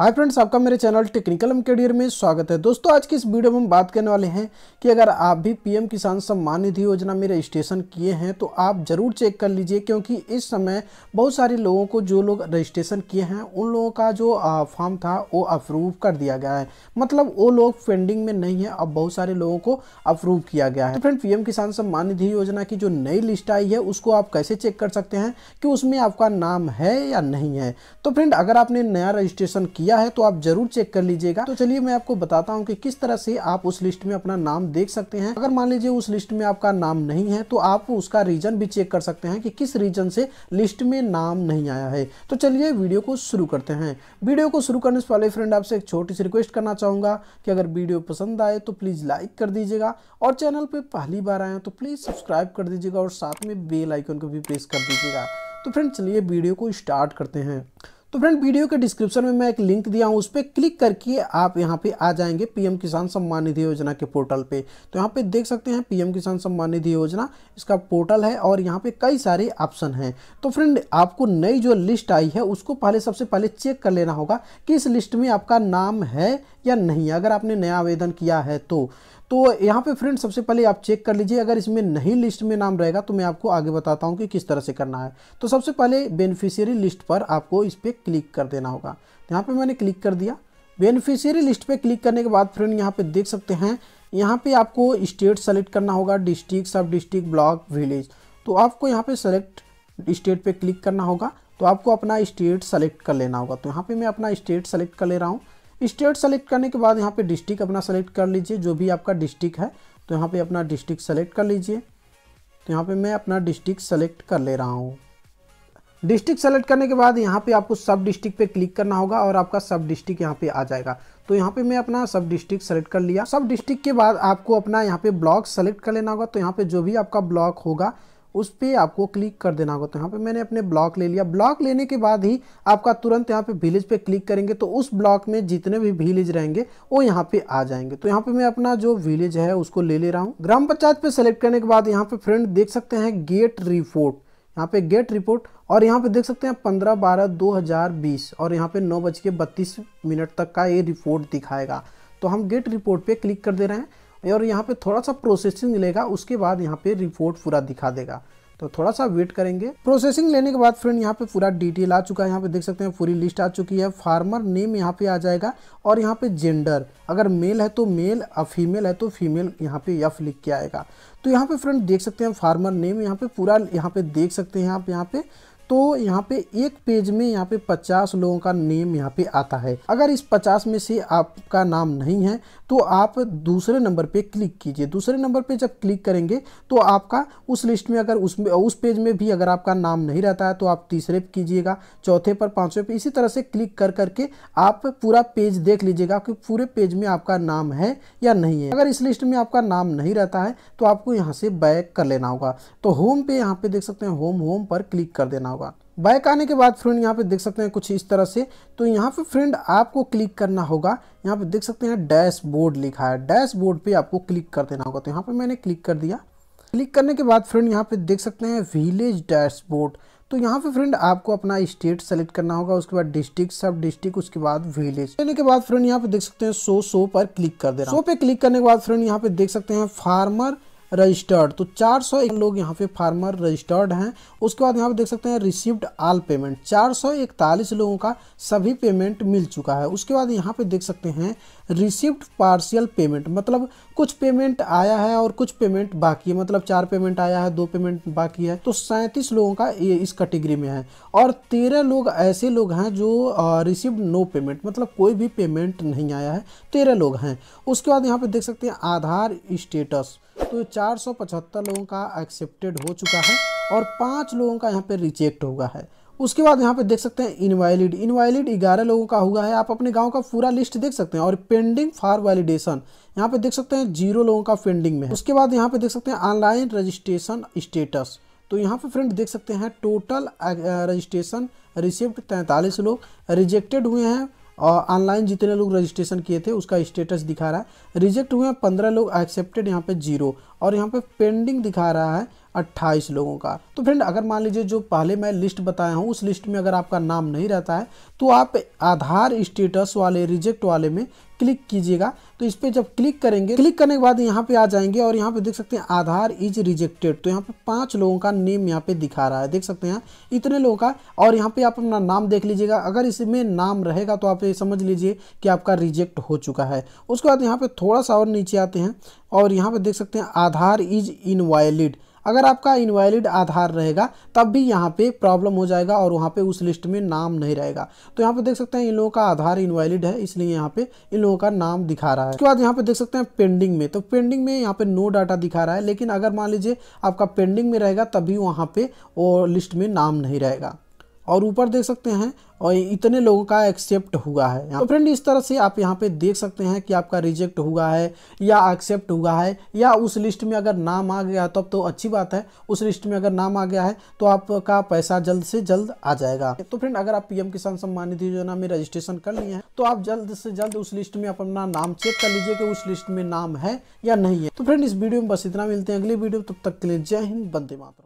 hi friends आपका मेरे channel technical M कैडियर में स्वागत है दोस्तों आज की इस वीडियो में हम बात करने वाले हैं कि अगर आप भी पीएम किसान सम्मान निधि योजना में रजिस्ट्रेशन किए हैं तो आप ज़रूर चेक कर लीजिए क्योंकि इस समय बहुत सारे लोगों को जो लोग रजिस्ट्रेशन किए हैं उन लोगों का जो फॉर्म था वो अप्रूव कर दिया गया है मतलब वो लोग पेंडिंग में नहीं है अब बहुत सारे लोगों को अप्रूव किया गया है तो फ्रेंड पी किसान सम्मान निधि योजना की जो नई लिस्ट आई है उसको आप कैसे चेक कर सकते हैं कि उसमें आपका नाम है या नहीं है तो फ्रेंड अगर आपने नया रजिस्ट्रेशन किया किया है तो आप जरूर चेक कर लीजिएगा तो चलिए मैं आपको बताता हूँ कि किस तरह से आप उस लिस्ट में अपना नाम देख सकते हैं अगर मान लीजिए उस लिस्ट में आपका नाम नहीं है तो आप उसका रीजन भी चेक कर सकते हैं कि किस रीजन से लिस्ट में नाम नहीं आया है तो चलिए वीडियो को शुरू करते हैं वीडियो को शुरू करने से पहले फ्रेंड आपसे एक छोटी सी रिक्वेस्ट करना चाहूँगा कि अगर वीडियो पसंद आए तो प्लीज़ लाइक कर दीजिएगा और चैनल पर पहली बार आए तो प्लीज़ सब्सक्राइब कर दीजिएगा और साथ में बेल आइकन को भी प्रेस कर दीजिएगा तो फ्रेंड चलिए वीडियो को स्टार्ट करते हैं तो फ्रेंड वीडियो के डिस्क्रिप्शन में मैं एक लिंक दिया हूँ उस पर क्लिक करके आप यहाँ पे आ जाएंगे पीएम किसान सम्मान निधि योजना के पोर्टल पे तो यहाँ पे देख सकते हैं पीएम किसान सम्मान निधि योजना इसका पोर्टल है और यहाँ पे कई सारे ऑप्शन हैं तो फ्रेंड आपको नई जो लिस्ट आई है उसको पहले सबसे पहले चेक कर लेना होगा कि इस लिस्ट में आपका नाम है या नहीं अगर आपने नया आवेदन किया है तो तो यहाँ पे फ्रेंड सबसे पहले आप चेक कर लीजिए अगर इसमें नहीं लिस्ट में नाम रहेगा तो मैं आपको आगे बताता हूँ कि किस तरह से करना है तो सबसे पहले बेनिफिशियरी लिस्ट पर आपको इस पर क्लिक कर देना होगा तो यहाँ पर मैंने क्लिक कर दिया बेनिफिशियरी लिस्ट पर क्लिक करने के बाद फ्रेंड यहाँ पर देख सकते हैं यहाँ पर आपको स्टेट सेलेक्ट करना होगा डिस्ट्रिक्ट सब डिस्ट्रिक्ट ब्लॉक विलेज तो आपको यहाँ पर सेलेक्ट स्टेट पर क्लिक करना होगा तो आपको अपना स्टेट सेलेक्ट कर लेना होगा तो यहाँ पे मैं अपना स्टेट सेलेक्ट कर ले रहा हूँ स्टेट सेलेक्ट करने के बाद यहाँ पे डिस्ट्रिक्ट अपना सेलेक्ट कर लीजिए जो भी आपका डिस्ट्रिक्ट है तो यहाँ पे अपना डिस्ट्रिक्ट सेलेक्ट कर लीजिए तो यहाँ पे मैं अपना डिस्ट्रिक्ट सेलेक्ट कर ले रहा हूँ डिस्ट्रिक्ट सेलेक्ट करने के बाद यहाँ पे आपको सब डिस्ट्रिक्ट पे क्लिक करना होगा और आपका सब डिस्ट्रिक्ट यहाँ पे आ जाएगा तो यहाँ पे मैं अपना सब डिस्ट्रिक्ट सेलेक्ट कर लिया सब डिस्ट्रिक्ट के बाद आपको अपना यहाँ पे ब्लॉक सेलेक्ट कर लेना होगा तो यहाँ पे जो भी आपका ब्लॉक होगा उस पर आपको क्लिक कर देना होगा तो यहाँ पे मैंने अपने ब्लॉक ले लिया ब्लॉक लेने के बाद ही आपका तुरंत यहाँ पे विलेज पे क्लिक करेंगे तो उस ब्लॉक में जितने भी विलेज रहेंगे वो यहाँ पे आ जाएंगे तो यहाँ पे मैं अपना जो विलेज है उसको ले ले रहा हूँ ग्राम पंचायत पे सेलेक्ट करने के बाद यहाँ पे फ्रेंड देख सकते हैं गेट रिपोर्ट यहाँ पे गेट रिपोर्ट और यहाँ पे देख सकते हैं पंद्रह बारह दो हज़ार बीस और यहाँ पे नौ बज के बत्तीस मिनट तक का ये रिपोर्ट दिखाएगा तो हम गेट रिपोर्ट पे क्लिक कर दे रहे हैं और यहाँ पे थोड़ा सा प्रोसेसिंग मिलेगा उसके बाद यहाँ पे रिपोर्ट पूरा दिखा देगा तो थोड़ा सा वेट करेंगे प्रोसेसिंग लेने के बाद फ्रेंड यहाँ पे पूरा डिटेल आ चुका है यहाँ पे देख सकते हैं पूरी लिस्ट आ चुकी है फार्मर नेम यहाँ पे आ जाएगा और यहाँ पे जेंडर अगर मेल है तो मेल और फीमेल है तो फीमेल यहाँ पे यफ लिख के आएगा तो यहाँ पे फ्रेंड देख सकते हैं फार्मर नेम यहाँ पे पूरा यहाँ पे देख सकते हैं आप यहाँ पे तो यहाँ पे एक पेज में यहाँ पे 50 लोगों का नेम यहाँ पे आता है अगर इस 50 में से आपका नाम नहीं है तो आप दूसरे नंबर पे क्लिक कीजिए दूसरे नंबर पे जब क्लिक करेंगे तो आपका उस लिस्ट में अगर उसमें उस पेज में भी अगर आपका नाम नहीं रहता है तो आप तीसरे पे कीजिएगा चौथे पर पाँचवें पे इसी तरह से क्लिक कर करके आप पूरा पेज देख लीजिएगा कि पूरे पेज में आपका नाम है या नहीं है अगर इस लिस्ट में आपका नाम नहीं रहता है तो आपको यहाँ से बैक कर लेना होगा तो होम पे यहाँ पे देख सकते हैं होम होम पर क्लिक कर देना होगा बाइक आने के बाद फ्रेंड यहाँ पे देख सकते हैं कुछ इस तरह से तो यहाँ पे फ्रेंड आपको क्लिक करना होगा यहाँ पे देख सकते हैं डैशबोर्ड लिखा है डैशबोर्ड पे आपको क्लिक कर देना होगा तो यहाँ पे मैंने क्लिक कर दिया क्लिक करने के बाद फ्रेंड यहाँ पे देख सकते हैं विलेज डैशबोर्ड तो यहाँ पे फ्रेंड आपको अपना स्टेट सेलेक्ट करना होगा उसके बाद डिस्ट्रिक्ट सब डिस्ट्रिक्ट उसके बाद विलेज लेने के बाद फ्रेंड यहाँ पे देख सकते हैं सो सो पर क्लिक कर देना सो पे क्लिक करने के बाद फ्रेंड यहाँ पे देख सकते हैं फार्मर रजिस्टर्ड तो चार सौ लोग यहाँ पे फार्मर रजिस्टर्ड हैं उसके बाद यहाँ पे देख सकते हैं रिसिव्ड आल पेमेंट चार सौ इकतालीस लोगों का सभी पेमेंट मिल चुका है उसके बाद यहाँ पे देख सकते हैं रिसिव्ड पार्शियल पेमेंट मतलब कुछ पेमेंट आया है और कुछ पेमेंट बाकी है मतलब चार पेमेंट आया है दो पेमेंट बाकी है तो सैंतीस लोगों का ये इस कैटेगरी में है और तेरह लोग ऐसे लोग हैं जो रिसिव्ड नो पेमेंट मतलब कोई भी पेमेंट नहीं आया है तेरह लोग हैं उसके बाद यहाँ पे देख सकते हैं आधार स्टेटस तो चार सौ पचहत्तर लोगों का एक्सेप्टेड हो चुका है और पाँच लोगों का यहाँ पे रिजेक्ट हुआ है उसके बाद यहाँ पे देख सकते हैं इनवैलिड इनवैलिड ग्यारह लोगों का हुआ है आप अपने गांव का पूरा लिस्ट देख सकते हैं और पेंडिंग फॉर वैलिडेशन यहाँ पे देख सकते हैं जीरो लोगों का पेंडिंग में है उसके बाद यहाँ पे देख सकते हैं ऑनलाइन रजिस्ट्रेशन स्टेटस तो यहाँ पे फ्रेंड देख सकते हैं टोटल रजिस्ट्रेशन रिसिप्ट तैंतालीस लोग रिजेक्टेड हुए हैं और ऑनलाइन जितने लोग रजिस्ट्रेशन किए थे उसका स्टेटस दिखा रहा है रिजेक्ट हुए पंद्रह लोग एक्सेप्टेड यहाँ पे जीरो और यहाँ पे पेंडिंग दिखा रहा है अट्ठाईस लोगों का तो फ्रेंड अगर मान लीजिए जो पहले मैं लिस्ट बताया हूँ उस लिस्ट में अगर आपका नाम नहीं रहता है तो आप आधार स्टेटस वाले रिजेक्ट वाले में क्लिक कीजिएगा तो इस पर जब क्लिक करेंगे क्लिक करने के बाद यहाँ पे आ जाएंगे और यहाँ पे देख सकते हैं आधार इज रिजेक्टेड तो यहाँ पे पांच लोगों का नेम यहाँ पे दिखा रहा है देख सकते हैं इतने लोगों का और यहाँ पे आप अपना नाम देख लीजिएगा अगर इसमें नाम रहेगा तो आप ये समझ लीजिए कि आपका रिजेक्ट हो चुका है उसके बाद यहाँ पे थोड़ा सा और नीचे आते हैं और यहाँ पे देख सकते हैं आधार इज इनवायलिड अगर आपका इनवैलिड आधार रहेगा तब भी यहाँ पे प्रॉब्लम हो जाएगा और वहाँ पे उस लिस्ट में नाम नहीं रहेगा तो यहाँ पे देख सकते हैं इन लोगों का आधार इनवैलिड है इसलिए यहाँ पे इन लोगों का नाम दिखा रहा है उसके बाद यहाँ पे देख सकते हैं पेंडिंग में तो पेंडिंग में यहाँ पे नो डाटा दिखा रहा है लेकिन अगर मान लीजिए आपका पेंडिंग में रहेगा तभी वहाँ पे वो लिस्ट में नाम नहीं रहेगा और ऊपर देख सकते हैं और इतने लोगों का एक्सेप्ट हुआ है तो फ्रेंड इस तरह से आप यहाँ पे देख सकते हैं कि आपका रिजेक्ट हुआ है या एक्सेप्ट हुआ है या उस लिस्ट में अगर नाम आ गया तब तो, तो अच्छी बात है उस लिस्ट में अगर नाम आ गया है तो आपका पैसा जल्द से जल्द आ जाएगा तो फ्रेंड अगर आप पीएम किसान सम्मान निधि योजना में रजिस्ट्रेशन कर लिए हैं तो आप जल्द से जल्द उस लिस्ट में अपना नाम चेक कर लीजिए कि उस लिस्ट में नाम है या नहीं है तो फ्रेंड इस वीडियो में बस इतना मिलते हैं अगली वीडियो तब तक के लिए जय हिंद बंदे मात्र